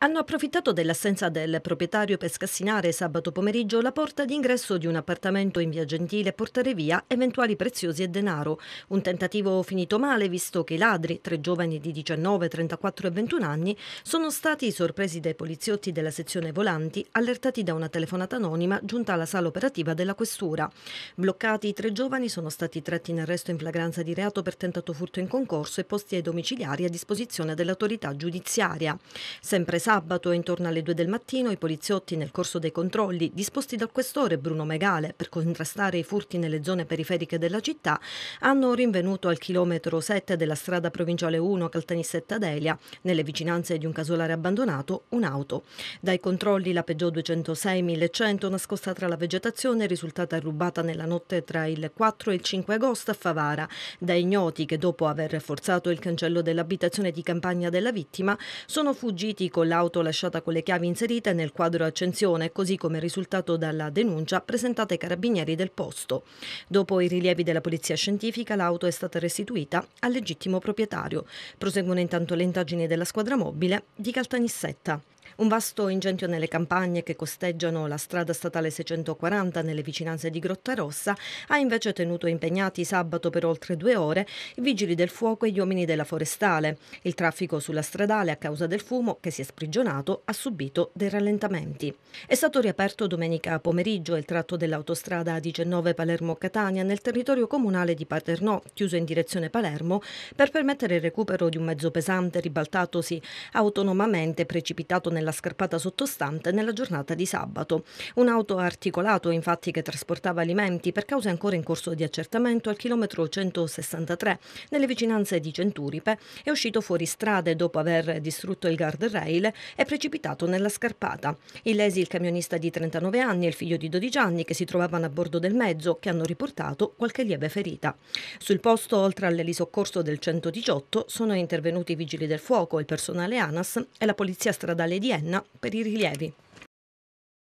hanno approfittato dell'assenza del proprietario per scassinare sabato pomeriggio la porta d'ingresso di un appartamento in via Gentile e portare via eventuali preziosi e denaro. Un tentativo finito male visto che i ladri, tre giovani di 19, 34 e 21 anni, sono stati sorpresi dai poliziotti della sezione volanti allertati da una telefonata anonima giunta alla sala operativa della questura. Bloccati i tre giovani sono stati tratti in arresto in flagranza di reato per tentato furto in concorso e posti ai domiciliari a disposizione dell'autorità giudiziaria. Sempre Sabato, intorno alle 2 del mattino, i poliziotti nel corso dei controlli disposti dal questore Bruno Megale per contrastare i furti nelle zone periferiche della città hanno rinvenuto al chilometro 7 della strada provinciale 1 Caltanissetta Delia, nelle vicinanze di un casolare abbandonato, un'auto. Dai controlli la Peugeot 206 1100 nascosta tra la vegetazione è risultata rubata nella notte tra il 4 e il 5 agosto a Favara da ignoti che dopo aver forzato il cancello dell'abitazione di campagna della vittima sono fuggiti con la auto lasciata con le chiavi inserite nel quadro accensione, così come risultato dalla denuncia presentata ai carabinieri del posto. Dopo i rilievi della polizia scientifica, l'auto è stata restituita al legittimo proprietario. Proseguono intanto le indagini della squadra mobile di Caltanissetta. Un vasto incendio nelle campagne che costeggiano la strada statale 640 nelle vicinanze di Grotta Rossa ha invece tenuto impegnati sabato per oltre due ore i vigili del fuoco e gli uomini della forestale. Il traffico sulla stradale a causa del fumo che si è sprigionato ha subito dei rallentamenti. È stato riaperto domenica pomeriggio il tratto dell'autostrada 19 Palermo-Catania nel territorio comunale di Paternò, chiuso in direzione Palermo, per permettere il recupero di un mezzo pesante ribaltatosi autonomamente precipitato nel nella scarpata sottostante nella giornata di sabato. Un auto articolato, infatti, che trasportava alimenti per cause ancora in corso di accertamento al chilometro 163 nelle vicinanze di Centuripe è uscito fuori strade dopo aver distrutto il guardrail e precipitato nella scarpata. Illesi il camionista di 39 anni e il figlio di 12 anni che si trovavano a bordo del mezzo che hanno riportato qualche lieve ferita. Sul posto, oltre all'elisoccorso del 118, sono intervenuti i vigili del fuoco, il personale ANAS e la polizia stradale di Vienna per i rilievi.